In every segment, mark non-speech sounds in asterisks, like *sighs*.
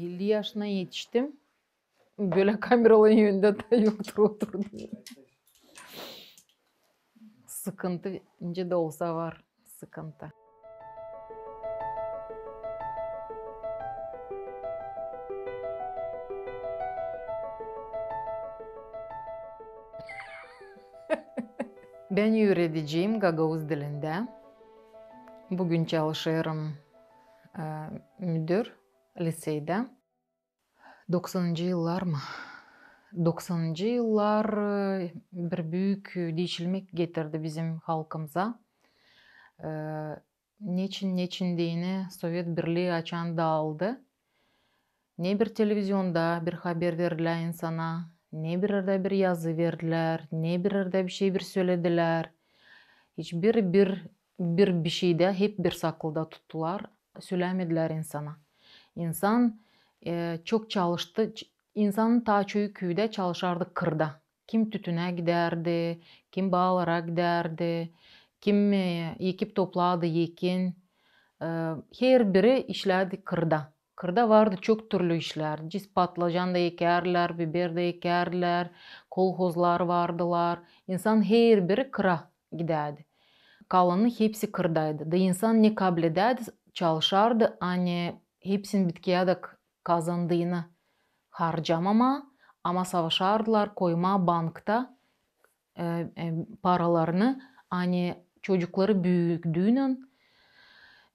50 yaşına yetiştim. Böyle kameraların yönünde yoktur oturdum. Sıkıntı да de бар müdür лицейде 90 жылдар ма 90 жылдар бір бүйік дейшілмек кетірді біздің халқымызға нечин нечин дейіне совет бірлігі ачанда алды не телевизионда бір хабар берділер инсана не бірерде бір язы берділер не бірерде бір şey бір сөйледілер hiçbir bir bir bir şeyde hep bir sakılda tuttular инсана İnsan e, çok çalıştı. İnsanın ta köyde çalışardı kırda. Kim tütüne giderdi, kim bağlara giderdi, kim ekip topladı yekin. E, her biri işlerdi kırda. Kırda vardı çok türlü işler. Cis patlıcan da ekerler, biber de ekerler, kolhozlar vardılar. İnsan her biri kıra giderdi. Kalanı hepsi kırdaydı. Da insan ne kabul ederdi, çalışardı, hani hepsini bitkiye de kazandığını harcamama ama savaşardılar koyma bankta e, e, paralarını hani çocukları büyüdüğünün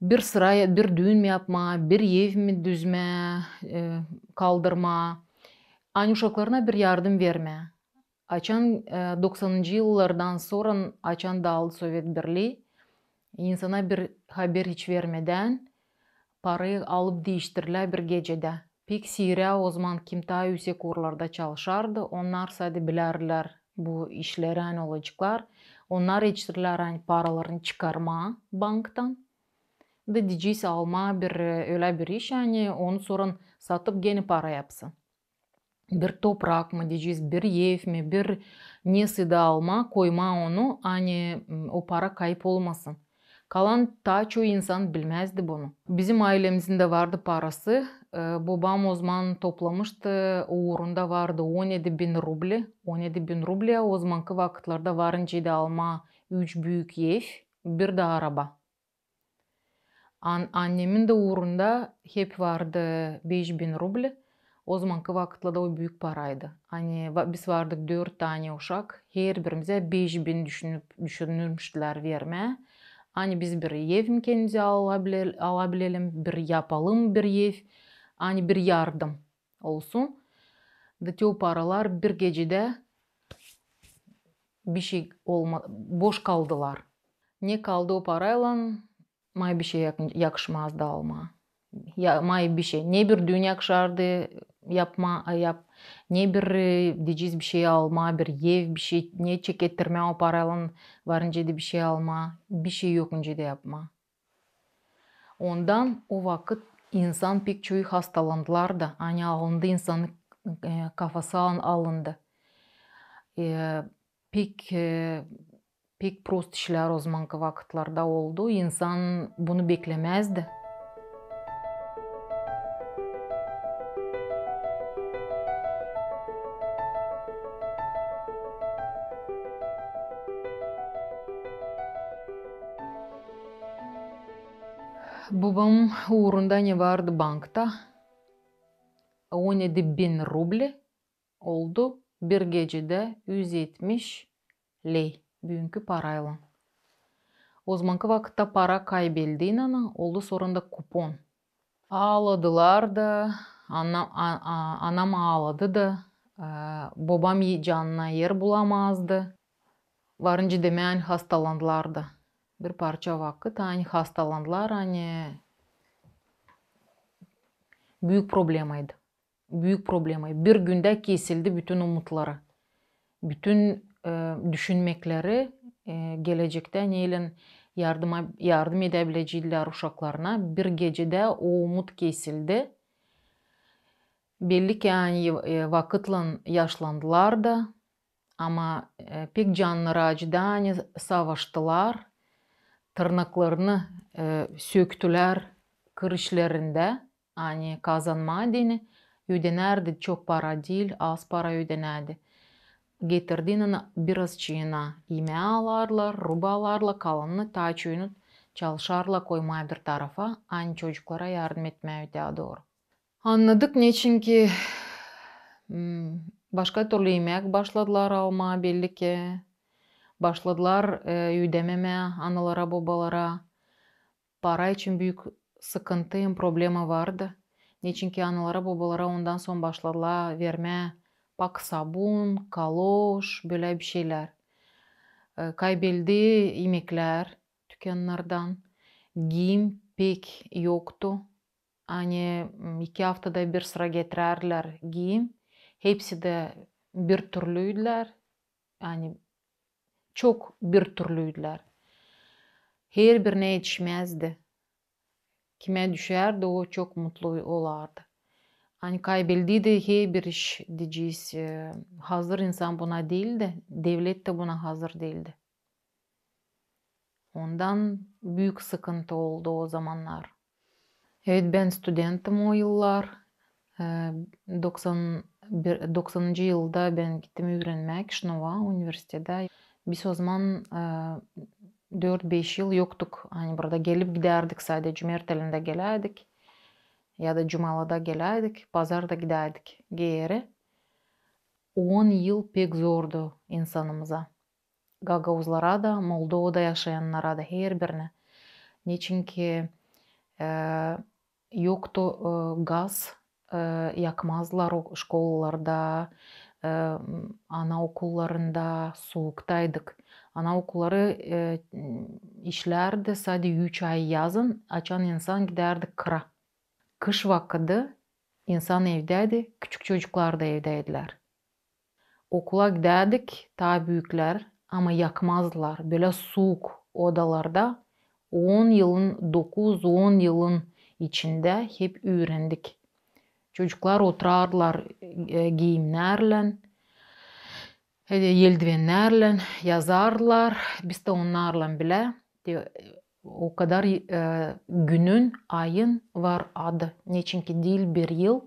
bir sıraya bir düğün mü yapma, bir ev mi düzme, e, kaldırma, hani uşaklarına bir yardım verme. Açan e, 90. yıllardan sonra açan dağıldı Sovyet Birliği. insana bir haber hiç vermeden пары алып дейштірлі бірге жеді. Пек сирия Озман Кимтай үсек орларда чалышарды, онлар сәді білерлер бұ ішілер ән олы чықлар, онлар ечтірлер ән параларын чықарма банктан. Ды дейджейс алма бір өлі бір іш әне, оны сұрын сатып гені пара әпсі. Бір топрақ мы дейджейс бір еф мі, бір де алма, койма оны, әне пара қайп олмасын. Қалан та чо инсан білмәзді бұны. Бізім айлемізінде барды парасы. Бобам озман топламышты, орында барды 17 бин рубли. 17 бин рубли, озманкы вақытларда варын жеді алма 3 бүйік еф, бір да араба. Ан Аннемінде орында хеп варды 5 бин рубли. Озманкы вақытларда ой бүйік парайды. Ане, біз вардық 4 тане ушак. Хер бірімізе 5 бин дүшініп, дүшінірмішділер вермә. Ани біз бір евімкенде ала білелім, бір япалым бір ев, ани бір ярдым олсун. Дәтеу паралар бір гежеде биши олма, бош қалдылар. Не қалды о парайлан, май биши якшымазды алма. yapmayı bir şey. Ne bir dünya kışardı yapma yap. Ne bir e, diyeceğiz bir şey alma, bir ev bir şey, ne çek ettirme o parayla varınca da bir şey alma, bir şey yokunca da yapma. Ondan o vakit insan pek çok hastalandılar da, hani alındı insanın e, kafası alındı. E, pek e, pek prost işler o zamanki vakitlerde oldu. İnsan bunu beklemezdi. не барды банкта он рубль олду бірге кежеде жүз лей пара айлан озманкы олды пара олды сорында купон Алыдылар да анам, анам да ә, бобам жанына ер буламазды Варын деме хасталандылар да Бір парча вақыт ән хасталандылар ане büyük problemaydı. Büyük problemaydı. Bir günde kesildi bütün umutları. Bütün e, düşünmekleri e, gelecekte neyle yardıma, yardım edebilecekler uşaklarına bir gecede o umut kesildi. Belli ki yani e, vakıtla yaşlandılar da ama e, pek canları acıda hani savaştılar. Tırnaklarını e, söktüler kırışlarında. ani kazanma dini ödənərdi çox para deyil, az para ödənərdi. Getirdiyinin birazcığına imə alarlar, ruba alarlar, kalanını taç oyunu çalışarla koymaya bir tarafa, aynı çocuklara yardım etmeye öteye doğru. Anladık niçin ki başka türlü yemek başladılar alma belli ki. Başladılar e, ödememe analara babalara. Para için büyük sıkıntıyım, problemi vardı. Neçinki analara, babalara ondan son başladılar vermə, pak sabun, kaloş, belə bir şeylər. Kaybeldi yemeklər dükkanlardan. Giyim pek yoktu. Hani iki haftada bir sıra getirerler giyim. Hepsi de bir türlüydüler. Yani çok bir türlüydüler. Her birine yetişmezdi. kime düşer de o çok mutlu olardı. Hani kaybedildiği de her bir iş diyeceğiz. Hazır insan buna değildi. Devlet de buna hazır değildi. Ondan büyük sıkıntı oldu o zamanlar. Evet ben studentim o yıllar. 90, ee, 90. yılda ben gittim öğrenmek Şnova üniversitede. Biz o zaman e, 4-5 yıl yoktuk. Hani burada gelip giderdik sadece cumartelinde gelirdik. Ya da cumalada gelirdik. Pazarda giderdik geri. 10 yıl pek zordu insanımıza. Gagavuzlara da, Moldova'da yaşayanlara da her birine. Niçin ki e, yoktu e, gaz, e, yakmazlar okullarda, e, anaokullarında soğuktaydık anaokulları e, işlerdi sadece 3 ay yazın açan insan giderdi kıra. Kış vakti insan evdeydi, küçük çocuklar da evdeydiler. Okula giderdik ta büyükler ama yakmazlar Böyle soğuk odalarda 10 yılın 9-10 yılın içinde hep öğrendik. Çocuklar oturarlar giyimlerle, eldivenlerle yazarlar. Biz de onlarla bile e, o kadar e, günün, ayın var adı. Ne çünkü değil bir yıl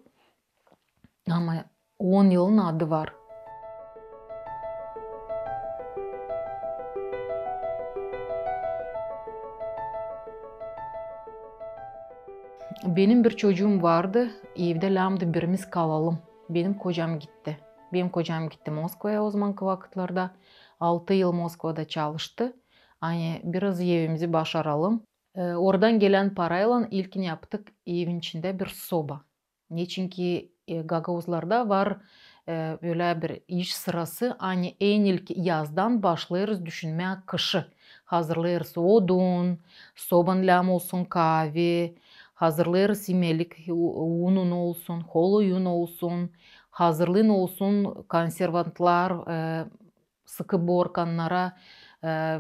ama 10 yılın adı var. Benim bir çocuğum vardı. Evde lambda birimiz kalalım. Benim kocam gitti. Бем көжам кетті Москвая озман квакытларда. Алты ел Москвада чалышты. Ане біраз евімзі башаралым. Ордан келен парайлан илкіне евін евінчінде бір соба. Нечінки гагаузларда бар өлі бір иш сырасы, ане ен илк яздан башлайырыз дүшінмә қышы Хазырлайырыз одун, собан лям олсын кави, хазырлайырыз емелік ұнын олсын, олсын қазірлен олсын консервантлар ә, сықы борканнара ә,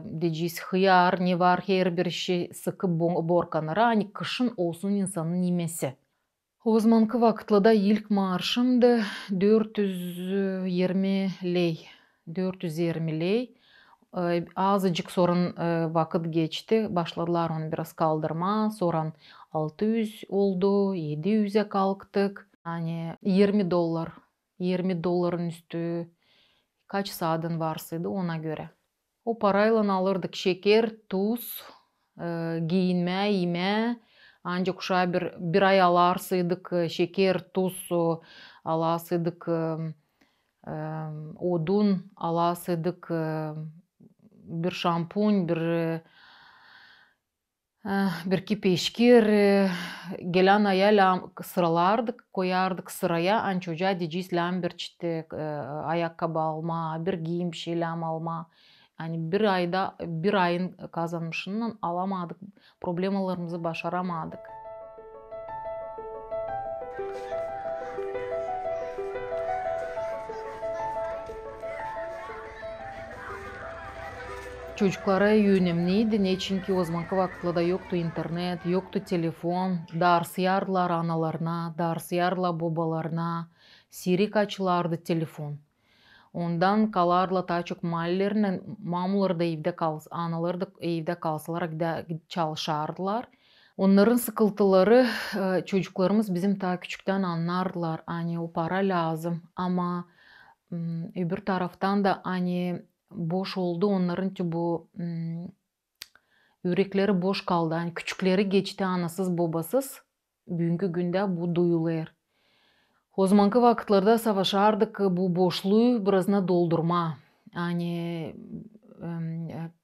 дежес хияр не бар херберші сықы борканнара ани кышын олсын инсаны немесе Озманкы вақытлыда илк маршымды 420 лей 420 лей азы жік сорын вақыт кечті башладылар оны біраз қалдырма соран 600 олды 700 қалықтық. ане 20 доллар 20 dolların üstü kaç saatin varsıydı ona göre. O parayla alırdık şeker, tuz, e, giyinme, yeme. Ancak uşağa bir, bir ay alarsıydık e, şeker, tuz alasıydık, e, e, odun alasıydık, e, bir şampun, bir Бір кіп ешкер, гелан ая лам сыралардык коярдык сырая анчужа дижис лам берчите э, алма бір геймші лам алма бір айда бір айын қазанмышынан аламадық, проблемаларымызды башарамадық Çocuklara yönemliydi. Ne çünkü o zaman vaktlarda yoktu internet, yoktu telefon. Ders yarlar analarına, ders yarla babalarına. Sirik açılardı telefon. Ondan kalarla ta çok mallarına mamlar da evde kalsa, analar da evde kalsalar da çalışardılar. Onların sıkıntıları çocuklarımız bizim ta küçükten anlarlar. Hani o para lazım ama öbür taraftan da hani бош олды, ондорунчу бул үйрөктөрү бош калды күчүктөрү кечти анасыз бабасыз бүгүнкү күндө бу дуюлар озманкы вакытларда савашардык бу бошлуу біразына долдурма ани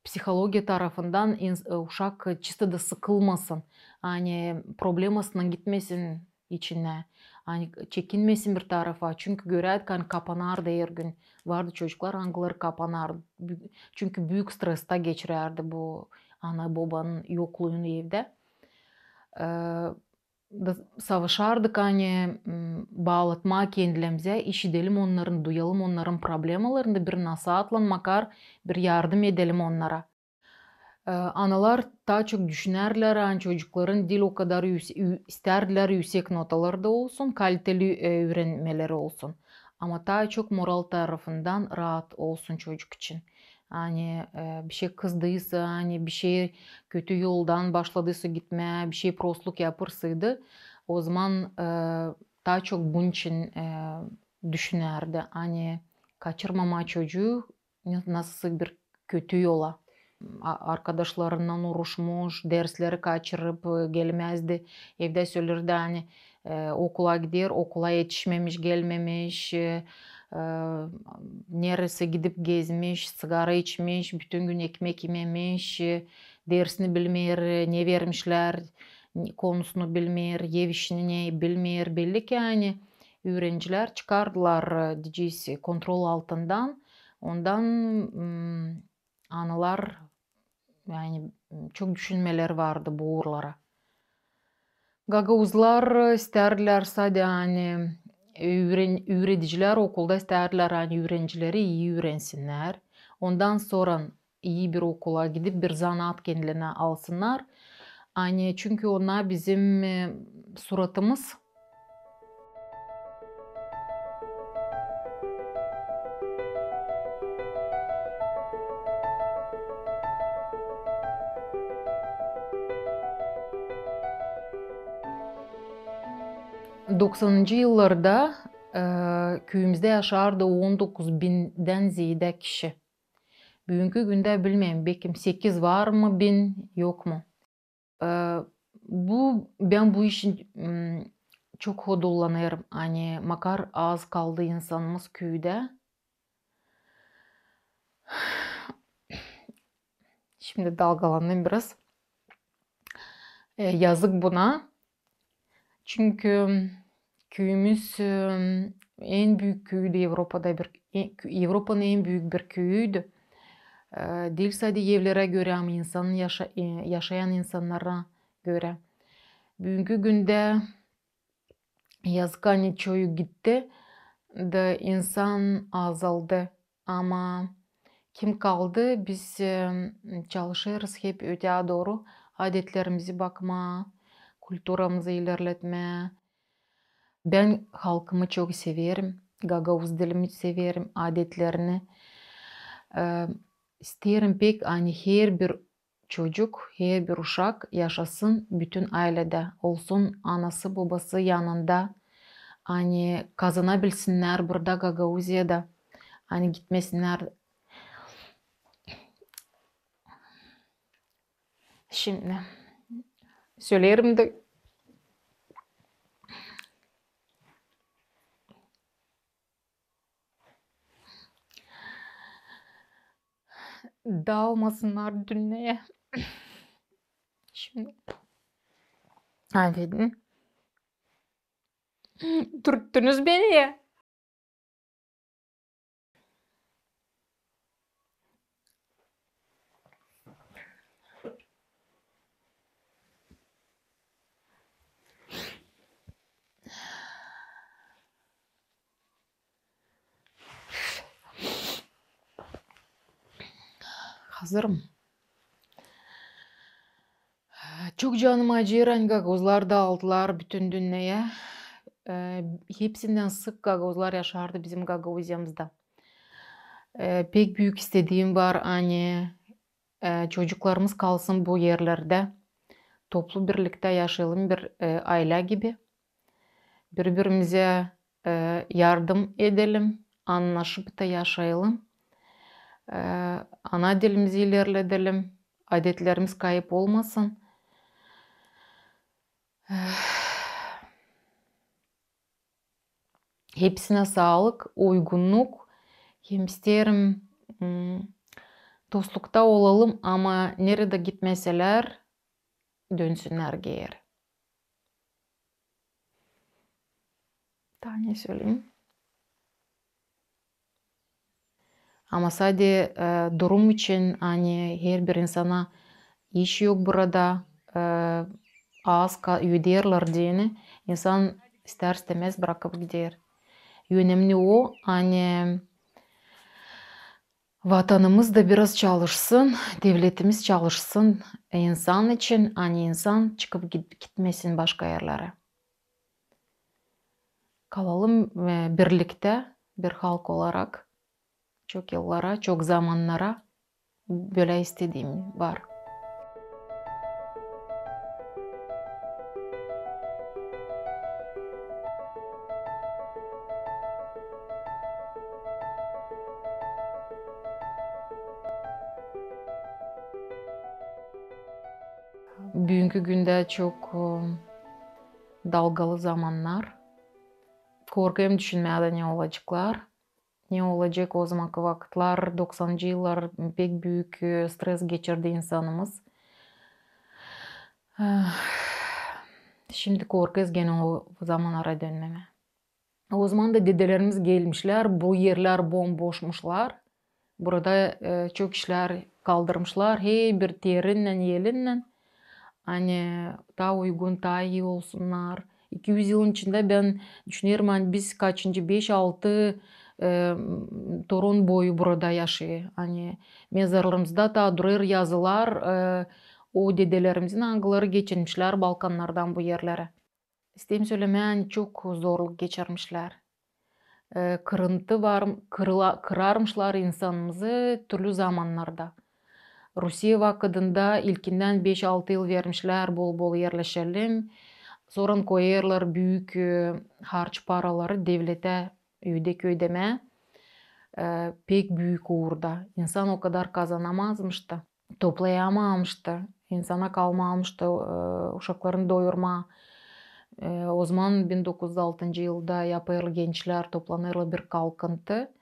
психология тарафындан ушак чисто да сыкылмасын ани проблемасынан кетмесин ичине ани чекинмесин бир тарафа чүнкү көрөт капанар да күн vardı çocuklar hangileri kapanardı. Çünkü büyük streste geçirerdi bu ana babanın yokluğunu evde. Ee, savaşardık hani bağlatma kendilerimize, iş edelim onların, duyalım onların problemlerinde bir nasihatlan makar, bir yardım edelim onlara. analar daha çok düşünerler, hani çocukların dil o kadar yüksek, isterler yüksek notalarda olsun, kaliteli öğrenmeleri olsun. Ama daha çok moral tarafından rahat olsun çocuk için. Hani bir şey kızdıysa, hani bir şey kötü yoldan başladıysa gitme, bir şey prosluk yapırsaydı o zaman e, daha çok bunun için e, düşünerdi. Hani kaçırmama çocuğu nasıl bir kötü yola arkadaşlarından uğraşmış, dersleri kaçırıp gelmezdi. Evde söylerdi hani e, okula gider, okula yetişmemiş, gelmemiş, e, neresi gidip gezmiş, sigara içmiş, bütün gün ekmek yememiş, e, dersini bilmeyir, ne vermişler, konusunu bilmeyir, ev işini ne bilmeyir. Belli ki yani öğrenciler çıkardılar diyeceğiz kontrol altından. Ondan anılar yani çok düşünmeler vardı bu uğurlara gagauzlar isterlerse de yani öğren, öğreticiler okulda isterler hani öğrencileri iyi öğrensinler. Ondan sonra iyi bir okula gidip bir zanaat kendilerine alsınlar. Hani çünkü ona bizim suratımız 90 yıllarda illərdə e, köyümüzdə yaşardı 19 bindən ziyadə kişi. Bugünkü gündə bilmirəm, bəlkə 8 varmı, 1000 yoxmu? E, bu ben bu işin çok hodullanırım. Hani makar az kaldı insanımız köyde. Şimdi dalgalandım biraz. E, yazık buna. Çünkü köyümüz en büyük köydü Avrupa'da bir e, Avrupa'nın en büyük bir köyüydü. Ee, Değil sadece göre ama insan yaşa, e, yaşayan insanlara göre. Bugünkü günde yazıkhane çoyu gitti de insan azaldı ama kim kaldı biz e, çalışırız hep öteye doğru adetlerimizi bakma, kulturamızı ilerletme, Ben halkımı çok северім. Gagauz dilimi severim, adetlerini. Ee, isterim pek hani her bir çocuk, her bir uşak yaşasın bütün ailede. Olsun anası babası yanında. нәр kazanabilsinler гагауыз Gagauzya'da. Hani gitmesinler Şimdi söylerim dağılmasınlar dünleye. Şimdi. Affedin. Dürttünüz beni. Hazırım. Çok canım acıyan hani gagozlar dağıldılar bütün dünyaya. E, hepsinden sık gagozlar yaşardı bizim gagozyamızda. E, ee, pek büyük istediğim var anne, hani, e, çocuklarımız kalsın bu yerlerde. Toplu birlikte yaşayalım bir e, aile gibi. Birbirimize e, yardım edelim, anlaşıp da yaşayalım. ә, э, ана діліміз елерлі әдетлеріміз қайып болмасын епсіне салық ойгунук емістерім достықта олалым, ама нереде кетмеселер дөнсін әргер таня сөйлеймін ама сәде ә, дұрым үшін әне ербір инсана еш ек бұрада ә, аз үйдерлар дейіні инсан істәр істемес бірақ бігдер өнемне о әне ватанымыз да біраз чалышсын девлетіміз чалышсын инсан үшін әне инсан чықып кетмесін башқа ярлары қалалым ә, бірлікте бір халқ оларақ çok yıllara, çok zamanlara böyle istediğim var. Bugünkü günde çok e, dalgalı zamanlar. Korkuyum düşünmeye ne olacaklar ne olacak o zamanki vakitler 90'cı yıllar pek büyük stres geçirdi insanımız. Şimdi korkuyoruz gene o zamanlara dönmeme. O zaman da dedelerimiz gelmişler, bu yerler bomboşmuşlar. Burada e, çok işler kaldırmışlar. Hey bir terinden, yelinden. Hani ta uygun, ta iyi olsunlar. 200 yılın içinde ben düşünüyorum hani biz kaçıncı 5-6 торон бойы бұрыда яши ани мезарларыбызда дүрер язылар ә, э, о деделеримиздин аңгылары кечирмишлер балкандардан бу жерлери истем сөйлемән чук зорлук кечирмишлер э, кырынты бар кырармышлар инсанымызы түрлі заманнарда Русия вакытында илкинден 5-6 ел вермишләр бол-бол ерлешәлем. Сорын койерлар, бүйік э, харч паралары девлетә öydek ödeme e, pek büyük uğurda. İnsan o kadar kazanamazmıştı, toplayamamıştı, insana kalmamıştı e, uşaklarını doyurma. E, o zaman 1906 yılda yapar gençler toplanırlı bir kalkıntı.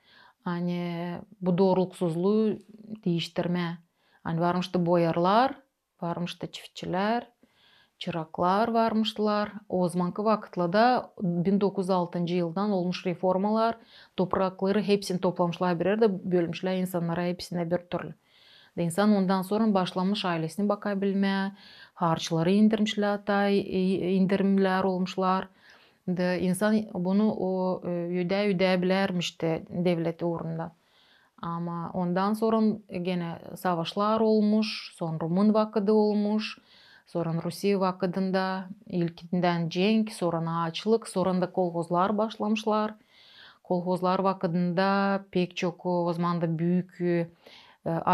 Hani bu doğrultusuzluğu değiştirme. Hani varmıştı boyarlar, varmıştı çiftçiler, çıraklar varmışdılar. O zamanki vaxtlarda 1906-cı ildən olmuş reformalar torpaqları hepsini toplamışlar bir yerdə bölmüşlər insanlara hepsinə bir türlü. Və insan ondan sonra başlamış ailəsini baqa bilməyə, harcları endirmişlər, tay endirimlər olmuşlar. Də insan bunu o yüdə-yüdə bilərmişdi dövlət uğrunda. Amma ondan sonra yenə savaşlar olmuş, sonra Rumun vaxtı olmuş. Соран Русия вақытында, үлкендән женг, соран ачылық, соранда колхозлар башламышлар. Колхозлар вақытында пек чоку, возманды бүйкі э,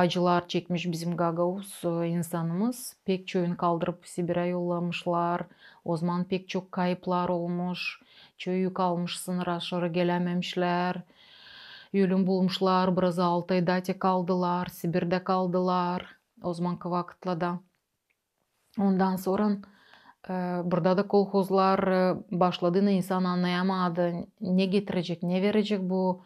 ажылар чекмеш бізім гагауыз э, инсанымыз. Пек чоуын қалдырып Сибирай айоламшылар, озман пек чок кайплар олмыш, чой үк алмышсын рашыры келәмемшілер. Юлім бұлымшылар, біраз алтайда те қалдылар, қалдылар, озман кывақытлада. Одан сорын бұрда да колхозлар ә, инсан аны амады, не кетірежек, не вережек бұл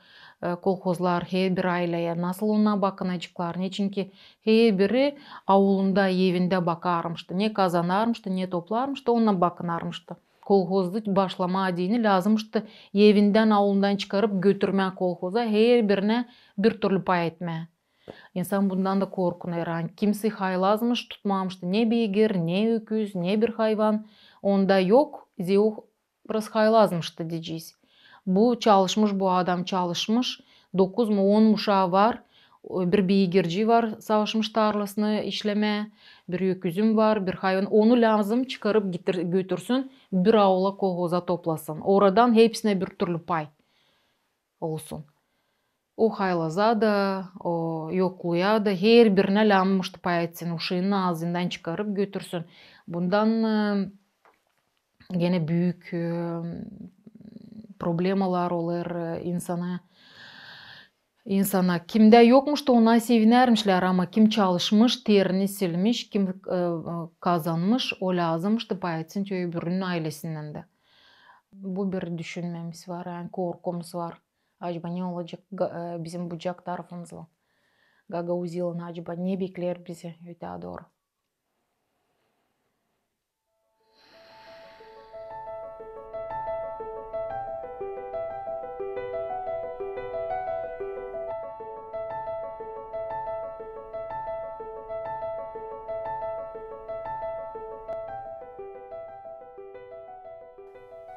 қолхозлар, хей бір айлайы, насыл онна бақын айчықлар, не чінке хей бірі ауылында, евінде бақа не қазан не топла армышты, онна бақын армышты. Қолхозды башлама адейіні лазымышты, евінден ауылындан чықарып, көтірмә колхоза, хей бір түрлі пай Инсан бундан да коркунайран. Кимси хайлазмыш тутмамшты. Не бейгер, не өкіз, не бір хайван. Онда йок, зеух прас хайлазмышты дейдзіз. Бұ чалышмыш, бу адам чалышмыш. Докуз му он муша вар. Бір бейгерджі бар савышмышты арласыны ішлеме. Бір үкізім вар, бір хайван. Оны лазым чыкарып гетірсін, бір аула колхоза топласын. Орадан хейпсіне бір түрлі пай олсын. uxaylasa o yoxlaya da her birine lanmış etsin, uşağını ağzından çıkarıp götürsün. Bundan gene büyük problemalar olur insana. insana kimde yokmuş da ona sevinermişler ama kim çalışmış terini silmiş kim kazanmış o lazımmış da bayetsin öbürünün ailesinden de bu bir düşünmemiz var yani korkumuz var ажбанеологик э, бизин бу жак ғой гагаузилана ажба небеклер бизе өте адор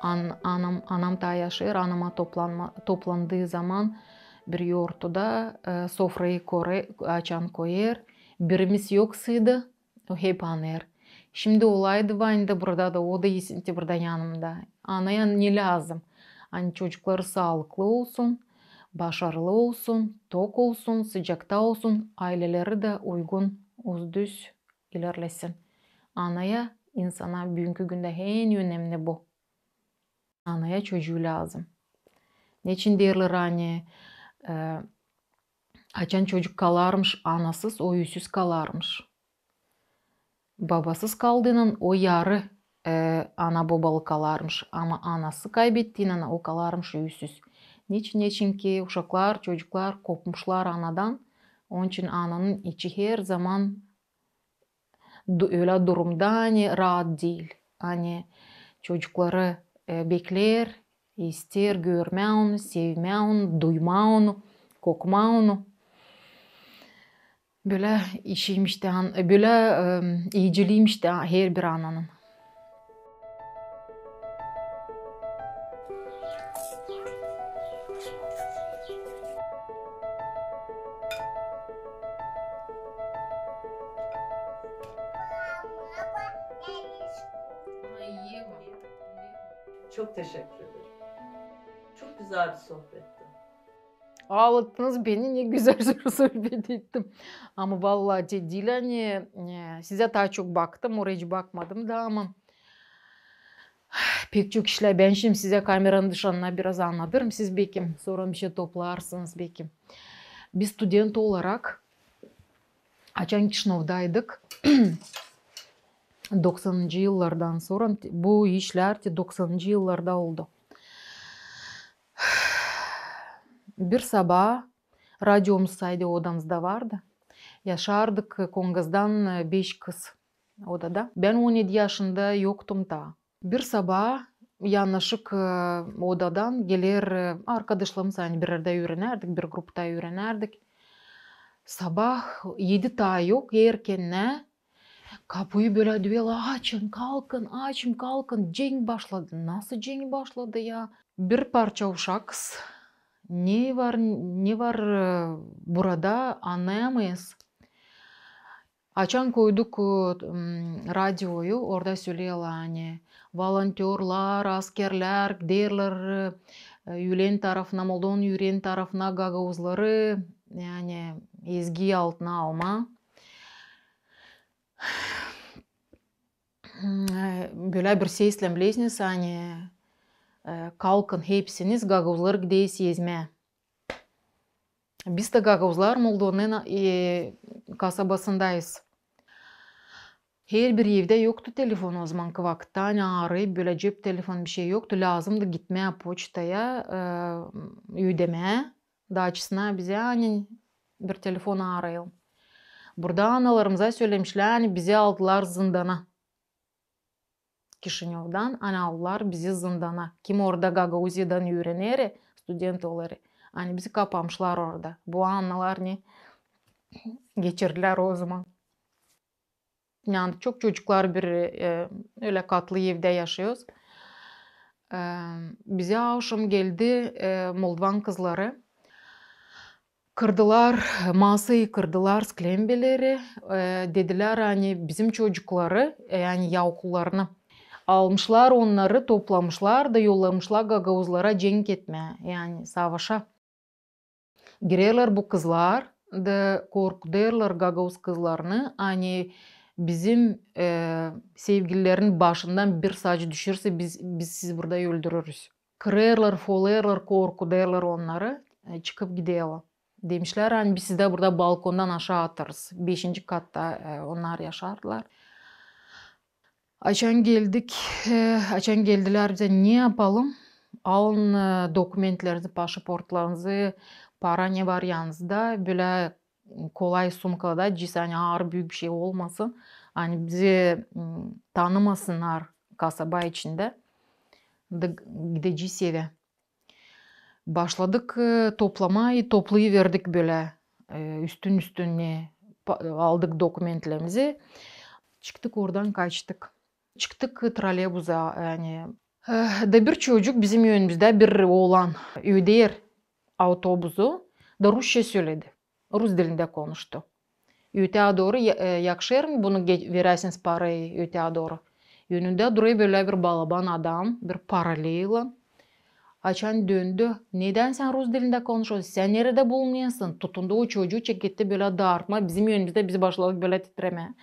An, anam, anam da yaşır. Anama toplanma, toplandığı zaman bir yurtuda e, sofrayı kore, açan koyar. Birimiz yoksaydı o hep anır. Şimdi olaydı Vanya'da burada da o da Yesinti burada yanımda. Anaya ne lazım? Hani çocukları sağlıklı olsun, başarılı olsun, tok olsun, sıcakta olsun, aileleri de uygun, uzdüz ilerlesin. Anaya, insana bugünkü günde en önemli bu anaya çocuğu lazım. Ne için derler hani e, açan çocuk kalarmış anasız o yüzsüz kalarmış. Babasız kaldığının o yarı e, ana babalı kalarmış ama anası kaybettiğinin o kalarmış yüzsüz. Niçin? Niçin ki uşaklar, çocuklar kopmuşlar anadan. Onun için ananın içi her zaman öyle durumda hani rahat değil. Hani çocukları bekler, ister görme onu, sevme onu, duyma onu, kokma onu. Böyle işiymiş de, böyle iyiciliymiş de her bir ananın. Çok teşekkür ederim. Çok güzel bir sohbetti. Ağlattınız beni ne güzel *laughs* soru sohbet ettim. Ama vallahi ciddiyle hani size daha çok baktım oraya hiç bakmadım da ama *sighs* pek çok işler ben şimdi size kameranın dışına biraz anlatırım siz belki sonra bir şey toplarsınız belki. Bir student olarak Açan Kişinov'daydık. *clears throat* 90 yıllardan sonra bu işler 90 yıllarda oldu. *sighs* Bir sabah radyomuz saydı odamızda vardı. Yaşardık Kongaz'dan 5 e, kız odada. Ben 17 yaşında yoktum da. Bir sabah келер e, odadan gelir e, arkadaşlarımız hani bir arada öğrenerdik, bir grupta öğrenerdik. Sabah 7 та yok erkenne Капуи бөлі түбел ачын калкын ачын калкын жең башлады насы жең башлады я бир парча ушакс не бар не бар э, бурада анемес ачан көйдік радиою орда сүйлейла ане волонтерлар аскерлер дерлер э, юлен тарафына молдон юрен тарафына гагаузлары яне, э, алтына алтына алма Бөлә э, бір сейслем лезніс ане қалқын э, хепсініс гагузлар гдейс езме. Бісті гагузлар Молдонын касабасындайыз. Her bir evde yoktu telefon o zamanki vakitte. Hani arayıp böyle cep telefonu bir şey yoktu. Lazımdı gitmeye poçtaya, e, ödemeye. Dağçısına bize hani bir telefon arayalım. Burada analarımıza söylemişlər, hani bizi aldılar zindana. Kişinyovdan ana aldılar bizi zindana. Kim orada Gagauzi'dan öğrenir, student olur. Hani bizi kapamışlar orada. Bu analar ne? Geçirdiler o zaman. Yani çok çocuklar bir e, öyle katlı evde yaşıyoruz. E, bize aşım geldi e, Moldovan kızları. kırdılar masayı kırdılar sklembeleri e, dediler hani bizim çocukları e, yani yavrularını almışlar onları toplamışlar da yollamışlar gagavuzlara cenk etme yani savaşa. Girerler bu kızlar da korkuderler gagavuz kızlarını hani bizim e, sevgililerin başından bir saç düşürse biz, biz siz burada öldürürüz. Kırerler, folerler, korkuderler onları e, çıkıp gidiyorlar demişler hani biz sizde burada balkondan aşağı atarız. Beşinci katta e, onlar yaşardılar. Açan geldik, e, açan geldiler bize ne yapalım? Alın e, dokumentlerinizi, pasaportlarınızı, para ne var yanınızda böyle kolay sumkada cins hani ağır büyük bir şey olmasın. Hani bizi tanımasınlar kasaba içinde. Gideceğiz eve. başladık e, toplamayı toplayıverdik böyle e, üstün üstüne aldık dokumentlerimizi. Çıktık oradan kaçtık. Çıktık e, trollebuza yani. Eh, da bir çocuk bizim yönümüzde bir oğlan ödeyer avtobusu da Rusça söyledi. Rus dilinde konuştu. Öteye doğru yakşer mi bunu verirsiniz parayı öteye doğru. Yönünde duruyor böyle bir balaban adam, bir paralıyla. Açan döndü. Neden sen Rus dilinde konuşuyorsun? Sen nerede bulunuyorsun? Tutundu o çocuğu çekti böyle dağırtma. Bizim yönümüzde bizi başladık böyle titreme.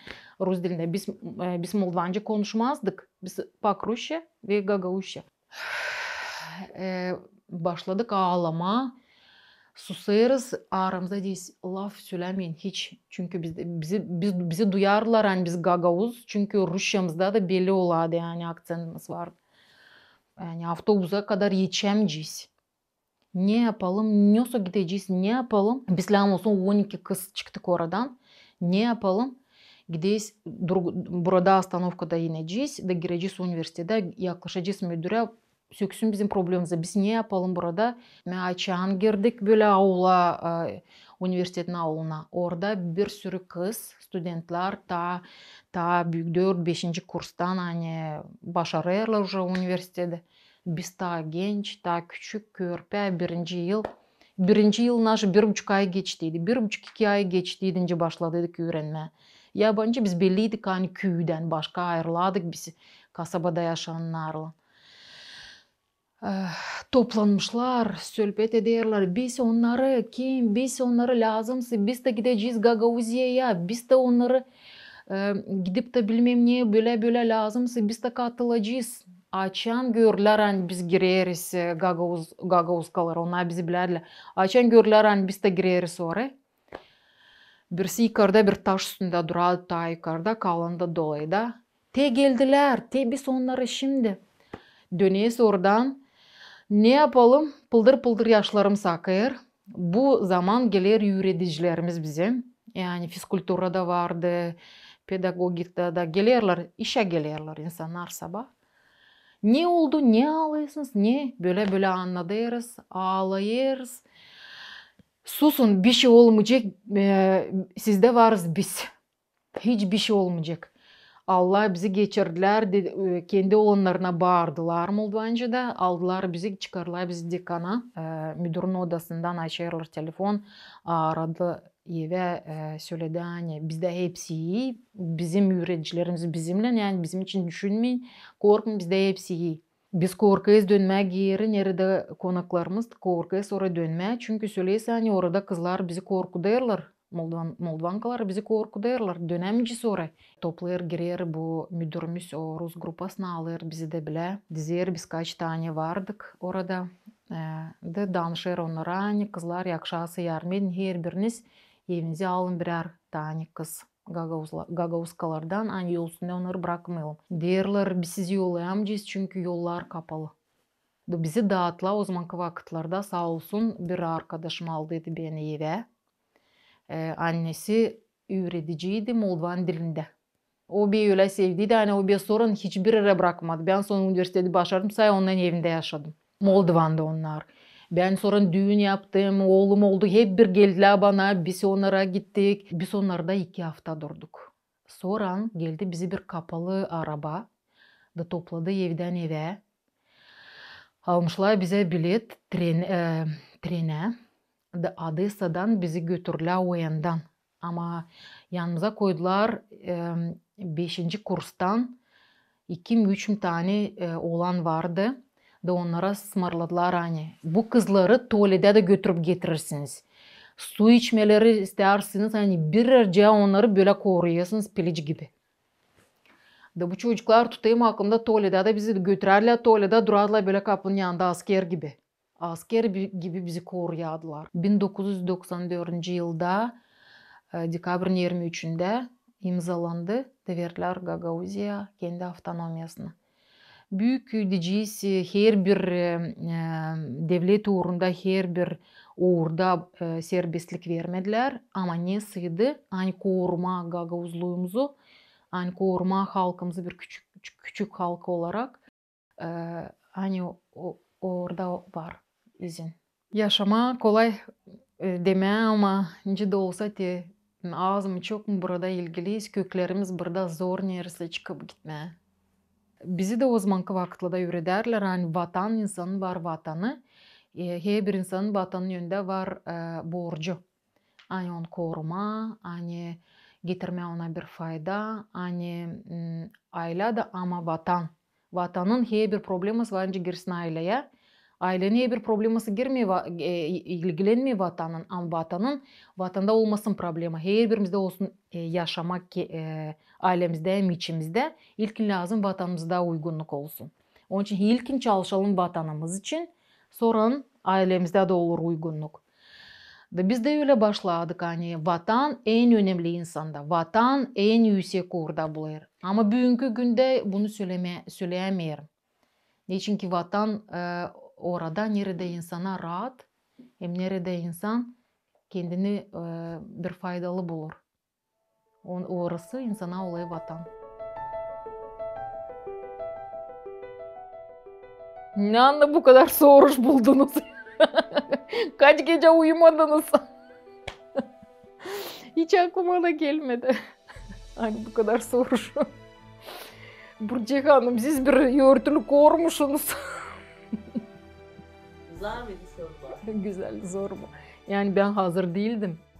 Rus dilinde biz, e, biz Moldancı konuşmazdık. Biz Pakruşya ve Gagauşya. *sighs* e, başladık ağlama. susayırız, aramızda deyiz laf söylemeyin hiç. Çünkü biz, bizi, biz, bizi duyarlar hani biz Gagavuz. Çünkü Rusçamızda da belli oladı yani aksanımız vardı. яғни автобуза қадар ечем жейсіз не yapalım? Ne не gideceğiz? Ne yapalım? Bizlerim olsun 12 kız çıktık oradan. Ne yapalım? Gideceğiz burada остановкада ineceğiz ve gireceğiz üniversitede yaklaşacağız müdüre біздің біз не yapalım burada мә аула университеттің ауылына орда бір сүрі қыз студентлар та та төрт бешінші курстан они башарерлы уже университеті біз та генч та күчік көрпе бірінші yıl birinci yıl naşı bir buçuk ay geçtiydi. Bir buçuk iki ay geçtiydince başladıydık öğrenmeye. Yabancı biz belliydik hani köyden başka ayrıladık biz kasabada yaşayanlarla. Eh, toplanmışlar, söhbət edirlər. Biz onları kim, biz onları lazımsın, biz də gedəcəyik Qaqauziyaya, biz də onları ə, eh, gidib də bilməm niyə belə-belə lazımsın, biz də qatılacağıq. Açan görürlər, biz girərik Qaqauz eh, Qaqauzkalar, onlar bizi bilərlər. Açan görürlər, biz də girərik sonra. Birisi yukarıda bir taş üstündə duradı, ta yukarıda kalında dolayda. Te geldilər, te biz onları şimdi. Dönəyiz oradan, Ne yapalım? Pıldır pıldır yaşlarımız akıyor. Bu zaman gelir yürüdicilerimiz bize. Yani da vardı, pedagogikte de gelirler, işe gelirler insanlar sabah. Ne oldu, ne ağlıyorsunuz, ne böyle böyle anladırız, ağlayırız. Susun bir şey olmayacak, e, sizde varız biz. Hiçbir şey olmayacak. Allah bizi geçirdiler, e, kendi olanlarına bağırdılar Moldvanca'da. Aldılar bizi, çıkardılar bizi dekana. E, müdürün odasından açarlar telefon, aradı eve e, söyledi hani bizde hepsi iyi, bizim öğrencilerimiz bizimle yani bizim için düşünmeyin, korkun bizde hepsi iyi. Biz korkuyuz dönme geri nerede konaklarımız korkuyuz oraya dönme. Çünkü söyleyse hani orada kızlar bizi korkudayırlar. Молдvankalar bizi korkudurlar. Dönemci sonra toplar girer bu müdürümüz o Rus grupasını alır bizi de bile. Dizer biz kaç tane vardık orada. De danışır onlara hani kızlar yakşası yarmayın her biriniz evinize alın birer tane kız. Gagavuzkalardan hani yol üstünde onları bırakmayalım. Derler biz sizi yollayamayacağız çünkü yollar kapalı. Bizi dağıtla o zamanki vakitlarda sağ olsun bir arkadaşım aldıydı beni eve. e, annesi öğreticiydi Moldovan dilinde. O bir öyle sevdiydi. Hani o bir sorun hiçbir yere bırakmadı. Ben son üniversitede başardım. Say onların evinde yaşadım. Moldovan'da onlar. Ben sonra düğün yaptım, oğlum oldu. Hep bir geldiler bana. Biz onlara gittik. Biz onlarda iki hafta durduk. Sonra geldi bizi bir kapalı araba da topladı evden eve. Almışlar bize bilet tren, e, trene. Odessa'dan bizi götürdüler oyandan. Ama yanımıza koydular 5. E, kurstan 2-3 tane e, oğlan vardı. Da onlara smarladılar hani. Bu kızları tuvalete de götürüp getirirsiniz. Su içmeleri istersiniz hani birerce onları böyle koruyasınız piliç gibi. Da bu çocuklar tutayım aklımda tuvalete de bizi götürerler tuvalete durarlar böyle kapının yanında asker gibi asker gibi bizi koruyadılar. 1994 yılda e, dekabrın 23'ünde imzalandı Devletler Gagauzya kendi avtonomiyasını. Büyük diyeceğiz her bir e, e, devlet uğrunda her bir uğurda serbestlik vermediler ama ne sığdı hani koruma Gagauzluğumuzu hani koruma halkımızı bir küçük küçük, küçük halk olarak hani orada var. izin. Яшама kolay деме, e, ама de olsa de ağzım çok burada ilgiliyiz. Köklerimiz burada zor neresi çıkıp gitme. Bizi de o zamanki vakitlerde yürüderler. Hani vatan insanın var vatanı. E, her bir insanın vatanın yönünde var e, borcu. он koruma, fayda, aile de vatan. Vatanın her bir var. Ailene bir probleması girmiyor, e, ilgilenmiyor vatanın. Ama vatanın, vatanda olmasın problema. Her birimizde olsun e, yaşamak ki e, ailemizde, hem içimizde. İlkin lazım vatanımızda uygunluk olsun. Onun için ilkin çalışalım vatanımız için. Sonra ailemizde de olur uygunluk. Ve biz de öyle başladık hani vatan en önemli insanda, vatan en yüksek orada bulur. Ama bugünkü günde bunu söyleme, söyleyemeyirim. Niçin ki vatan e, орада нереде инсана раат нереде инсан кендини бир пайдалы болор орысы инсана олай ватан мне анна букадар сооруш болдуңуз кач кече уюмадыңыз ич акыма да келмеди ан букадар сооруш бурчеханым сиз бир өөртүлүк оормушуңуз Zorlar mıydı sorular? Güzel, zor mu? Yani ben hazır değildim.